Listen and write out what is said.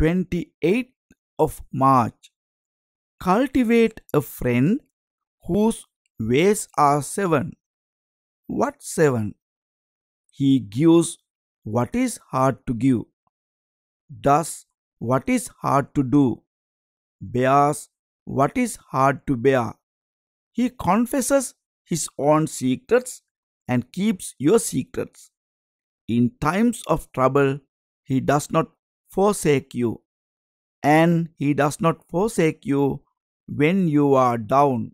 28th of March. Cultivate a friend whose ways are seven. What seven? He gives what is hard to give, does what is hard to do, bears what is hard to bear. He confesses his own secrets and keeps your secrets. In times of trouble, he does not forsake you. And he does not forsake you when you are down